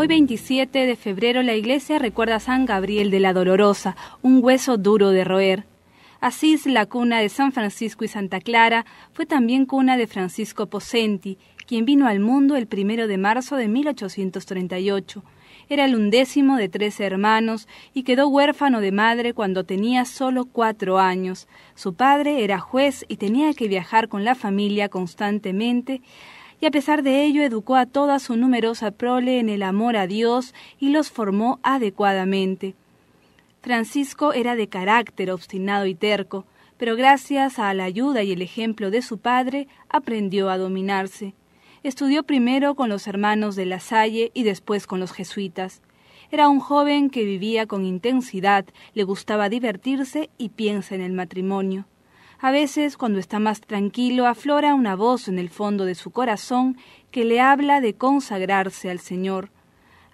Hoy 27 de febrero la iglesia recuerda a San Gabriel de la Dolorosa, un hueso duro de roer. Asís, la cuna de San Francisco y Santa Clara, fue también cuna de Francisco Posenti, quien vino al mundo el primero de marzo de 1838. Era el undécimo de tres hermanos y quedó huérfano de madre cuando tenía solo cuatro años. Su padre era juez y tenía que viajar con la familia constantemente y a pesar de ello educó a toda su numerosa prole en el amor a Dios y los formó adecuadamente. Francisco era de carácter obstinado y terco, pero gracias a la ayuda y el ejemplo de su padre aprendió a dominarse. Estudió primero con los hermanos de La Salle y después con los jesuitas. Era un joven que vivía con intensidad, le gustaba divertirse y piensa en el matrimonio. A veces, cuando está más tranquilo, aflora una voz en el fondo de su corazón que le habla de consagrarse al Señor.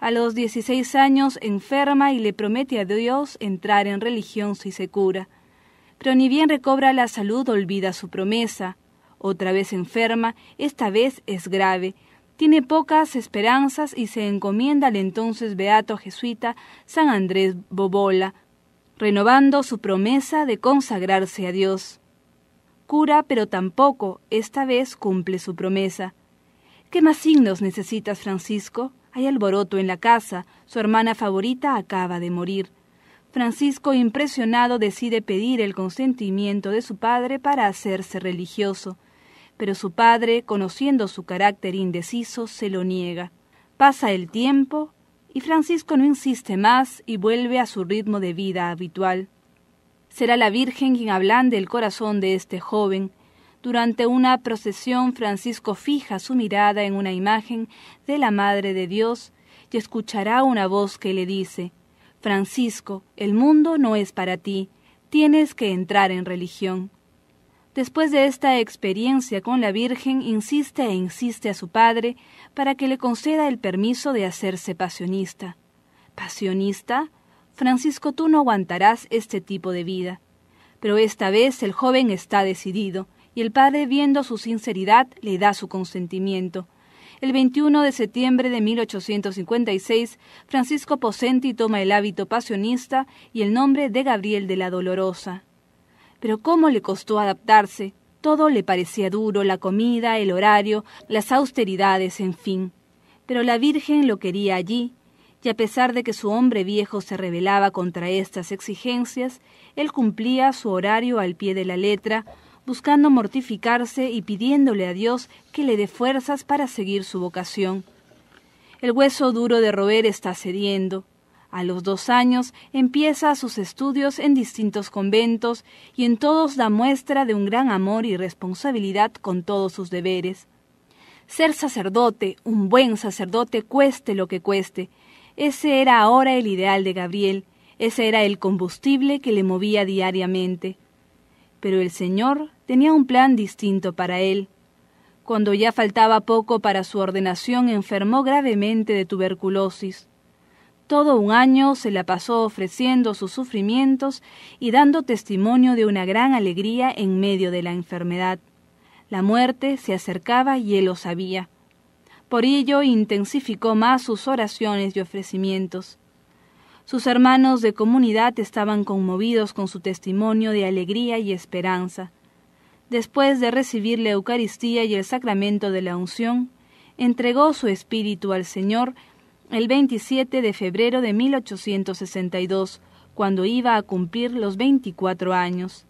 A los 16 años enferma y le promete a Dios entrar en religión si se cura. Pero ni bien recobra la salud, olvida su promesa. Otra vez enferma, esta vez es grave. Tiene pocas esperanzas y se encomienda al entonces beato jesuita San Andrés Bobola, renovando su promesa de consagrarse a Dios. Cura, pero tampoco, esta vez cumple su promesa. ¿Qué más signos necesitas, Francisco? Hay alboroto en la casa, su hermana favorita acaba de morir. Francisco, impresionado, decide pedir el consentimiento de su padre para hacerse religioso, pero su padre, conociendo su carácter indeciso, se lo niega. Pasa el tiempo y Francisco no insiste más y vuelve a su ritmo de vida habitual será la Virgen quien ablande el corazón de este joven. Durante una procesión, Francisco fija su mirada en una imagen de la Madre de Dios y escuchará una voz que le dice, Francisco, el mundo no es para ti, tienes que entrar en religión. Después de esta experiencia con la Virgen, insiste e insiste a su padre para que le conceda el permiso de hacerse pasionista. ¿Pasionista? Francisco, tú no aguantarás este tipo de vida. Pero esta vez el joven está decidido, y el padre, viendo su sinceridad, le da su consentimiento. El 21 de septiembre de 1856, Francisco Posenti toma el hábito pasionista y el nombre de Gabriel de la Dolorosa. Pero cómo le costó adaptarse. Todo le parecía duro, la comida, el horario, las austeridades, en fin. Pero la Virgen lo quería allí, y a pesar de que su hombre viejo se rebelaba contra estas exigencias, él cumplía su horario al pie de la letra, buscando mortificarse y pidiéndole a Dios que le dé fuerzas para seguir su vocación. El hueso duro de roer está cediendo. A los dos años empieza sus estudios en distintos conventos y en todos da muestra de un gran amor y responsabilidad con todos sus deberes. Ser sacerdote, un buen sacerdote, cueste lo que cueste, ese era ahora el ideal de Gabriel, ese era el combustible que le movía diariamente. Pero el Señor tenía un plan distinto para él. Cuando ya faltaba poco para su ordenación, enfermó gravemente de tuberculosis. Todo un año se la pasó ofreciendo sus sufrimientos y dando testimonio de una gran alegría en medio de la enfermedad. La muerte se acercaba y él lo sabía. Por ello intensificó más sus oraciones y ofrecimientos. Sus hermanos de comunidad estaban conmovidos con su testimonio de alegría y esperanza. Después de recibir la Eucaristía y el sacramento de la unción, entregó su espíritu al Señor el 27 de febrero de 1862, cuando iba a cumplir los 24 años.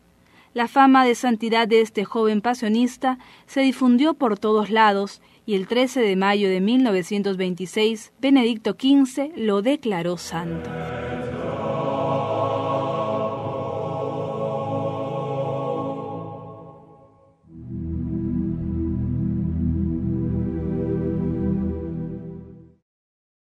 La fama de santidad de este joven pasionista se difundió por todos lados y el 13 de mayo de 1926 Benedicto XV lo declaró santo.